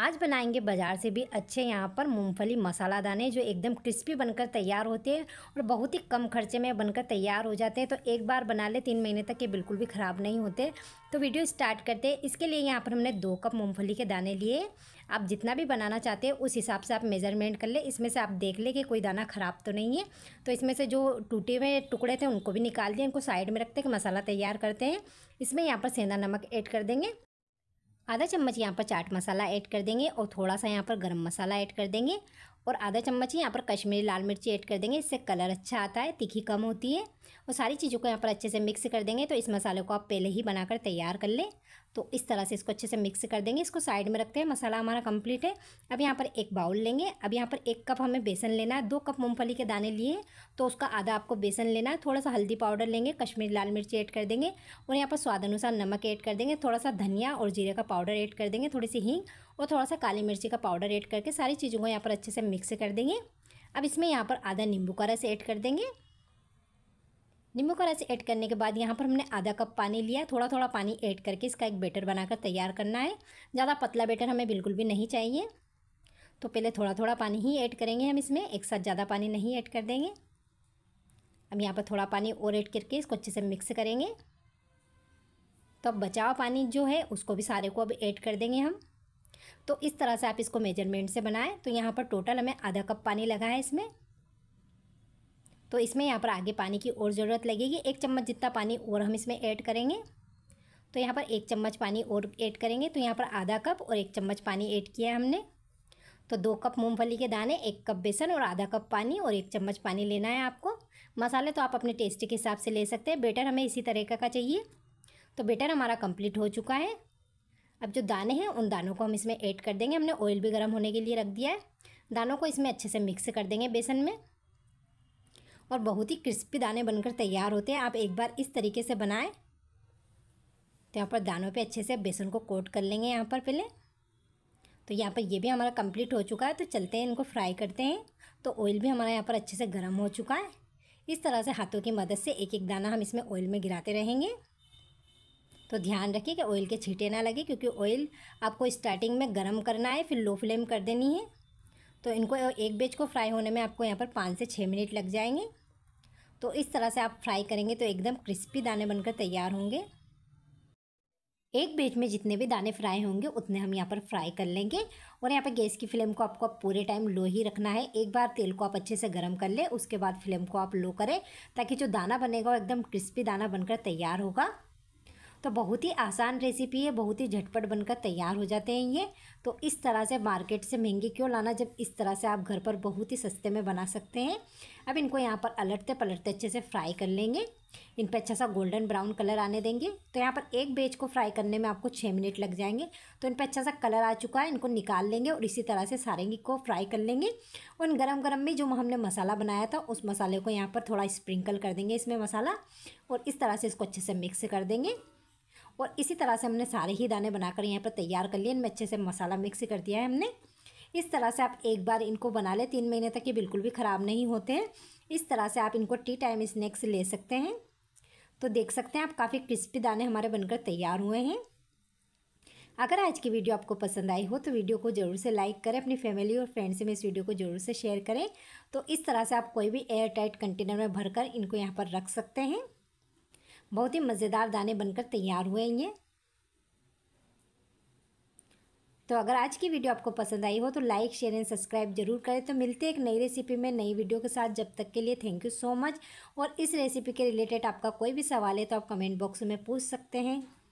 आज बनाएंगे बाज़ार से भी अच्छे यहाँ पर मूंगफली मसाला दाने जो एकदम क्रिस्पी बनकर तैयार होते हैं और बहुत ही कम खर्चे में बनकर तैयार हो जाते हैं तो एक बार बना ले तीन महीने तक ये बिल्कुल भी ख़राब नहीं होते तो वीडियो स्टार्ट करते हैं इसके लिए यहाँ पर हमने दो कप मूँगफली के दाने लिए आप जितना भी बनाना चाहते हैं उस हिसाब से आप मेज़रमेंट कर ले इसमें से आप देख ले कि कोई दाना ख़राब तो नहीं है तो इसमें से जो टूटे हुए टुकड़े थे उनको भी निकाल दिए उनको साइड में रखते हैं मसाला तैयार करते हैं इसमें यहाँ पर सेंधा नमक ऐड कर देंगे आधा चम्मच यहाँ पर चाट मसाला ऐड कर देंगे और थोड़ा सा यहाँ पर गरम मसाला ऐड कर देंगे और आधा चम्मच ही यहाँ पर कश्मीरी लाल मिर्ची ऐड कर देंगे इससे कलर अच्छा आता है तीखी कम होती है और सारी चीज़ों को यहाँ पर अच्छे से मिक्स कर देंगे तो इस मसाले को आप पहले ही बनाकर तैयार कर लें तो इस तरह से इसको अच्छे से मिक्स कर देंगे इसको साइड में रखते हैं मसाला हमारा कंप्लीट है अब यहाँ पर एक बाउल लेंगे अब यहाँ पर एक कप हमें बेसन लेना है दो कप मूँगफली के दाने लिए तो उसका आधा आपको बेसन लेना है थोड़ा सा हल्दी पाउडर लेंगे कश्मीरी लाल मिर्ची ऐड कर देंगे और यहाँ पर स्वाद अनुसार नमक ऐड कर देंगे थोड़ा सा धनिया और जीरे का पाउडर ऐड कर देंगे थोड़ी सी हींग और थोड़ा सा काली मिर्ची का पाउडर ऐड करके सारी चीज़ों को यहाँ पर अच्छे से मिक्स कर देंगे अब इसमें यहाँ पर आधा नींबू का रस ऐड कर देंगे नींबू का रस ऐड करने के बाद यहाँ पर हमने आधा कप पानी लिया थोड़ा थोड़ा पानी ऐड करके इसका एक बैटर बनाकर तैयार करना है ज़्यादा पतला बैटर हमें बिल्कुल भी नहीं चाहिए तो पहले थोड़ा थोड़ा पानी ही ऐड करेंगे हम इसमें एक साथ ज़्यादा पानी नहीं ऐड कर देंगे अब यहाँ पर थोड़ा पानी और ऐड करके इसको अच्छे से मिक्स करेंगे तो अब बचाव पानी जो है उसको भी सारे को अब ऐड कर देंगे हम तो इस तरह से आप इसको मेजरमेंट से बनाएं तो यहाँ पर टोटल हमें आधा कप पानी लगा है इसमें तो इसमें यहाँ पर आगे पानी की और ज़रूरत लगेगी एक चम्मच जितना पानी और हम इसमें ऐड करेंगे तो यहाँ पर एक चम्मच पानी और ऐड करेंगे तो यहाँ पर आधा कप और एक चम्मच पानी ऐड किया हमने तो दो कप मूंगफली के दाने एक कप बेसन और आधा कप पानी और एक चम्मच पानी लेना है आपको मसाले तो आप अपने टेस्ट के हिसाब से ले सकते हैं बेटर हमें इसी तरीके का चाहिए तो बेटर हमारा कंप्लीट हो चुका है अब जो दाने हैं उन दानों को हम इसमें ऐड कर देंगे हमने ऑयल भी गर्म होने के लिए रख दिया है दानों को इसमें अच्छे से मिक्स कर देंगे बेसन में और बहुत ही क्रिस्पी दाने बनकर तैयार होते हैं आप एक बार इस तरीके से बनाएं तो यहाँ पर दानों पे अच्छे से बेसन को कोट कर लेंगे यहाँ पर पहले तो यहाँ पर ये भी हमारा कंप्लीट हो चुका है तो चलते हैं इनको फ्राई करते हैं तो ऑयल भी हमारा यहाँ पर अच्छे से गर्म हो चुका है इस तरह से हाथों की मदद से एक एक दाना हम इसमें ऑयल में गिराते रहेंगे तो ध्यान रखिए कि ऑयल के छीटे ना लगे क्योंकि ऑयल आपको स्टार्टिंग में गर्म करना है फिर लो फ्लेम कर देनी है तो इनको एक बेच को फ्राई होने में आपको यहाँ पर पाँच से छः मिनट लग जाएंगे तो इस तरह से आप फ्राई करेंगे तो एकदम क्रिस्पी दाने बनकर तैयार होंगे एक बेच में जितने भी दाने फ्राई होंगे उतने हम यहाँ पर फ्राई कर लेंगे और यहाँ पर गैस की फ्लेम को आपको आप पूरे टाइम लो ही रखना है एक बार तेल को आप अच्छे से गर्म कर लें उसके बाद फ्लेम को आप लो करें ताकि जो दाना बनेगा वो एकदम क्रिस्पी दाना बनकर तैयार होगा तो बहुत ही आसान रेसिपी है बहुत ही झटपट बनकर तैयार हो जाते हैं ये तो इस तरह से मार्केट से महंगे क्यों लाना जब इस तरह से आप घर पर बहुत ही सस्ते में बना सकते हैं अब इनको यहाँ पर पलटते पलटते अच्छे से फ्राई कर लेंगे इन पर अच्छा सा गोल्डन ब्राउन कलर आने देंगे तो यहाँ पर एक बेच को फ्राई करने में आपको छः मिनट लग जाएंगे तो इन पर अच्छा सा कलर आ चुका है इनको निकाल लेंगे और इसी तरह से सारे को फ्राई कर लेंगे और इन गरम गरम में जो हमने मसाला बनाया था उस मसाले को यहाँ पर थोड़ा स्प्रिंकल कर देंगे इसमें मसाला और इस तरह से इसको अच्छे से मिक्स कर देंगे और इसी तरह से हमने सारे ही दाने बनाकर यहाँ पर तैयार कर लिए इनमें अच्छे से मसाला मिक्स कर दिया है हमने इस तरह से आप एक बार इनको बना लें तीन महीने तक ये बिल्कुल भी ख़राब नहीं होते हैं इस तरह से आप इनको टी टाइम स्नैक्स ले सकते हैं तो देख सकते हैं आप काफ़ी क्रिस्पी दाने हमारे बनकर तैयार हुए हैं अगर आज की वीडियो आपको पसंद आई हो तो वीडियो को ज़रूर से लाइक करें अपनी फैमिली और फ्रेंड्स में इस वीडियो को ज़रूर से शेयर करें तो इस तरह से आप कोई भी एयर टाइट कंटेनर में भरकर इनको यहाँ पर रख सकते हैं बहुत ही मज़ेदार दाने बनकर तैयार हुए हैं ये तो अगर आज की वीडियो आपको पसंद आई हो तो लाइक शेयर एंड सब्सक्राइब जरूर करें तो मिलते हैं एक नई रेसिपी में नई वीडियो के साथ जब तक के लिए थैंक यू सो मच और इस रेसिपी के रिलेटेड आपका कोई भी सवाल है तो आप कमेंट बॉक्स में पूछ सकते हैं